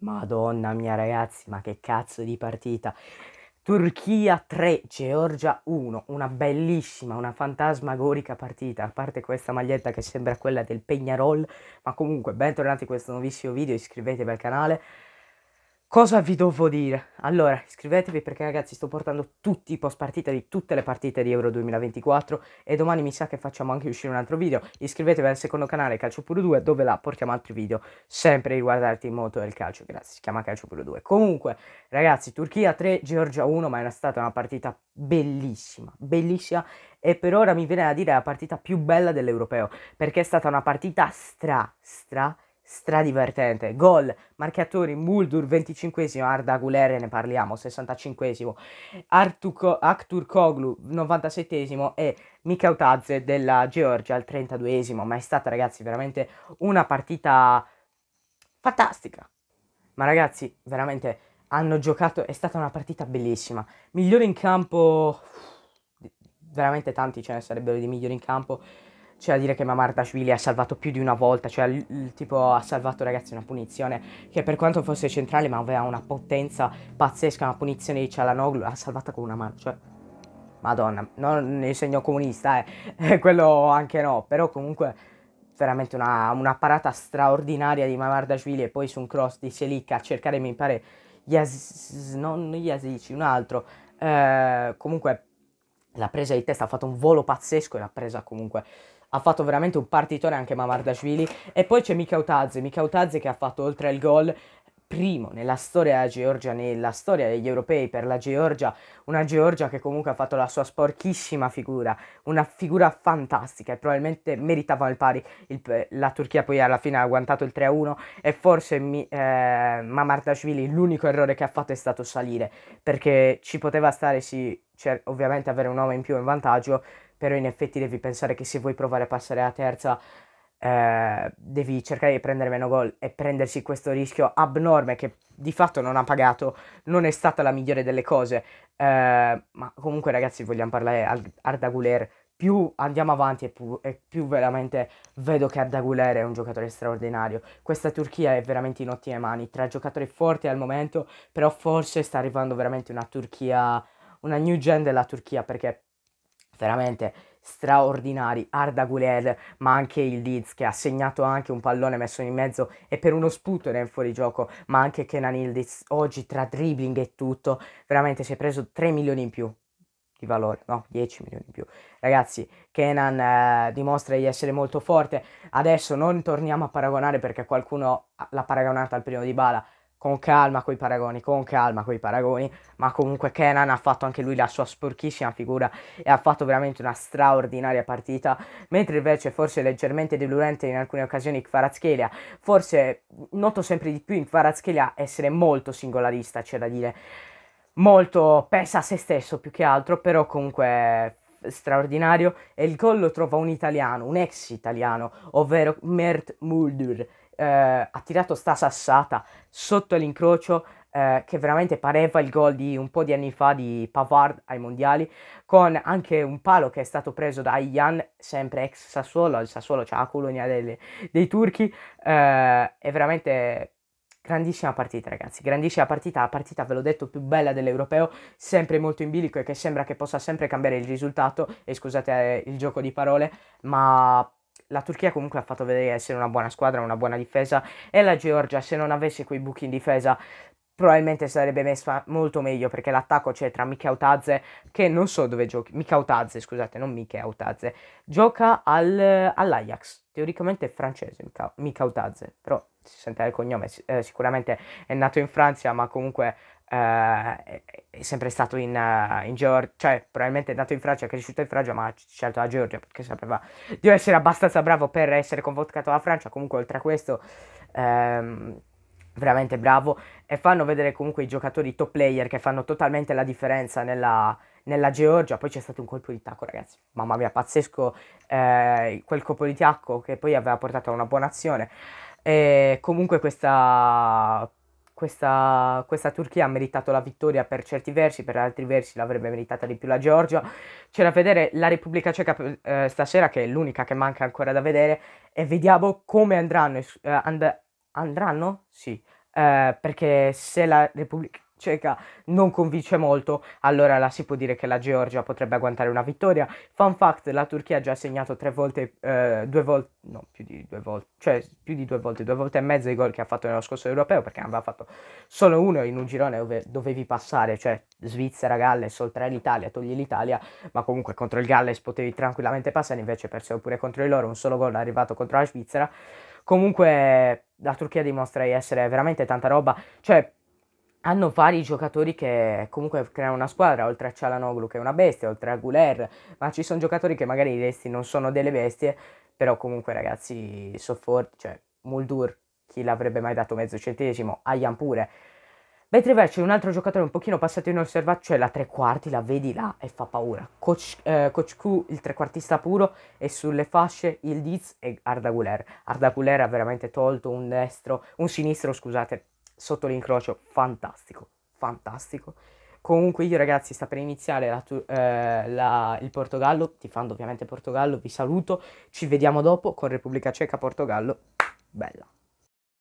Madonna mia ragazzi, ma che cazzo di partita. Turchia 3, Georgia 1, una bellissima, una fantasmagorica partita, a parte questa maglietta che sembra quella del Peñarol, ma comunque bentornati in questo nuovissimo video, iscrivetevi al canale, Cosa vi devo dire? Allora, iscrivetevi perché ragazzi sto portando tutti i post partita di tutte le partite di Euro 2024 e domani mi sa che facciamo anche uscire un altro video. Iscrivetevi al secondo canale Calcio Puro 2 dove là portiamo altri video sempre riguardanti il moto del calcio. Grazie, si chiama Calcio Puro 2. Comunque, ragazzi, Turchia 3, Georgia 1, ma era stata una partita bellissima, bellissima e per ora mi viene a dire la partita più bella dell'Europeo perché è stata una partita stra, stra, stra stradivertente. Gol, marcatori, Muldur 25esimo, Arda Guler, ne parliamo, 65esimo, Artuko, Aktur Koglu 97esimo e Mikhail Tadze della Georgia al 32esimo. Ma è stata ragazzi veramente una partita fantastica. Ma ragazzi veramente hanno giocato, è stata una partita bellissima. Migliore in campo, veramente tanti ce ne sarebbero di migliori in campo c'è da dire che Mamardashvili ha salvato più di una volta, cioè il, tipo ha salvato ragazzi una punizione che per quanto fosse centrale ma aveva una potenza pazzesca, una punizione di Cialanoglu, l'ha salvata con una mano, cioè Madonna, non nel segno comunista, eh. eh quello anche no, però comunque veramente una, una parata straordinaria di Mamardashvili e poi su un cross di Selic a cercare mi pare Yas, non Yasici, un altro, eh, comunque la presa di testa ha fatto un volo pazzesco e l'ha presa comunque ha fatto veramente un partitone anche Mamardashvili e poi c'è Mikautadze, Mikautadze che ha fatto oltre al gol primo nella storia della Georgia, nella storia degli europei per la Georgia, una Georgia che comunque ha fatto la sua sporchissima figura, una figura fantastica e probabilmente meritava il pari. Il, la Turchia poi alla fine ha agguantato il 3-1 e forse eh, Mamardashvili l'unico errore che ha fatto è stato salire, perché ci poteva stare sì, cioè, ovviamente avere un uomo in più in vantaggio, però in effetti devi pensare che se vuoi provare a passare la terza eh, devi cercare di prendere meno gol e prendersi questo rischio abnorme che di fatto non ha pagato, non è stata la migliore delle cose. Eh, ma comunque, ragazzi, vogliamo parlare di Arda Guler. Più andiamo avanti e più, e più veramente vedo che Arda Guler è un giocatore straordinario. Questa Turchia è veramente in ottime mani, tra giocatori forti al momento, però forse sta arrivando veramente una Turchia, una new gen della Turchia perché veramente straordinari, Arda Guler, ma anche il Leeds che ha segnato anche un pallone messo in mezzo e per uno sputo era in fuorigioco, ma anche Kenan Ildiz oggi tra dribbling e tutto, veramente si è preso 3 milioni in più di valore, no, 10 milioni in più. Ragazzi, Kenan eh, dimostra di essere molto forte. Adesso non torniamo a paragonare perché qualcuno l'ha paragonata al primo di Bala, con calma coi paragoni, con calma coi paragoni, ma comunque Kenan ha fatto anche lui la sua sporchissima figura e ha fatto veramente una straordinaria partita, mentre invece forse leggermente deludente in alcune occasioni Kvaratskhelia, forse noto sempre di più in Kvaratskhelia essere molto singolarista, c'è da dire, molto pensa a se stesso più che altro, però comunque straordinario e il gol lo trova un italiano, un ex italiano, ovvero Mert Muldur eh, ha tirato sta sassata sotto l'incrocio eh, che veramente pareva il gol di un po' di anni fa di Pavard ai mondiali, con anche un palo che è stato preso da Ian, sempre ex Sassuolo, il Sassuolo c'ha cioè la colonia delle, dei turchi, eh, è veramente grandissima partita ragazzi, grandissima partita, la partita ve l'ho detto più bella dell'europeo, sempre molto in bilico e che sembra che possa sempre cambiare il risultato, e scusate eh, il gioco di parole, ma la Turchia comunque ha fatto vedere di essere una buona squadra, una buona difesa e la Georgia se non avesse quei buchi in difesa probabilmente sarebbe messa molto meglio perché l'attacco c'è tra Mikautadze che non so dove giochi, Mikautadze scusate, non Mikautadze, gioca al, all'Ajax, teoricamente è francese Mikautadze, però si sente il cognome, eh, sicuramente è nato in Francia ma comunque eh, è sempre stato in, eh, in Georgia, cioè probabilmente è nato in Francia, è cresciuto in Francia, ma ha scelto la Georgia perché sapeva di essere abbastanza bravo per essere convocato alla Francia. Comunque, oltre a questo, ehm, veramente bravo. E fanno vedere comunque i giocatori top player che fanno totalmente la differenza nella, nella Georgia. Poi c'è stato un colpo di tacco, ragazzi. Mamma mia, pazzesco eh, quel colpo di tacco che poi aveva portato a una buona azione. E comunque questa questa, questa, Turchia ha meritato la vittoria per certi versi, per altri versi l'avrebbe meritata di più la Georgia. C'è da vedere la Repubblica Ceca eh, stasera, che è l'unica che manca ancora da vedere, e vediamo come andranno. Eh, and- andranno? Sì, eh, perché se la Repubblica ceca non convince molto, allora la si può dire che la Georgia potrebbe agguantare una vittoria. Fun fact, la Turchia ha già segnato tre volte, eh, due volte, no, più di due volte, cioè più di due volte, due volte e mezzo i gol che ha fatto nello scorso europeo, perché aveva fatto solo uno in un girone dove dovevi passare, cioè Svizzera, Galles, oltre all'Italia, togli l'Italia, ma comunque contro il Galles potevi tranquillamente passare, invece persero pure contro di loro, un solo gol è arrivato contro la Svizzera. Comunque la Turchia dimostra di essere veramente tanta roba, cioè hanno vari giocatori che comunque creano una squadra, oltre a Cialanoglu che è una bestia, oltre a Guler, ma ci sono giocatori che magari i resti non sono delle bestie, però comunque ragazzi sono forti, cioè Muldur, chi l'avrebbe mai dato mezzo centesimo, Ayan pure. Mentre invece un altro giocatore un pochino passato inosservato, cioè la tre quarti, la vedi là e fa paura. Coach, eh, Coach Q, il trequartista puro, e sulle fasce il Diz e Arda Guler. Arda Guler ha veramente tolto un destro, un sinistro, scusate, sotto l'incrocio, fantastico, fantastico. Comunque io ragazzi sta per iniziare la, eh, la, il Portogallo, ti fanno ovviamente Portogallo, vi saluto, ci vediamo dopo con Repubblica Ceca Portogallo, bella.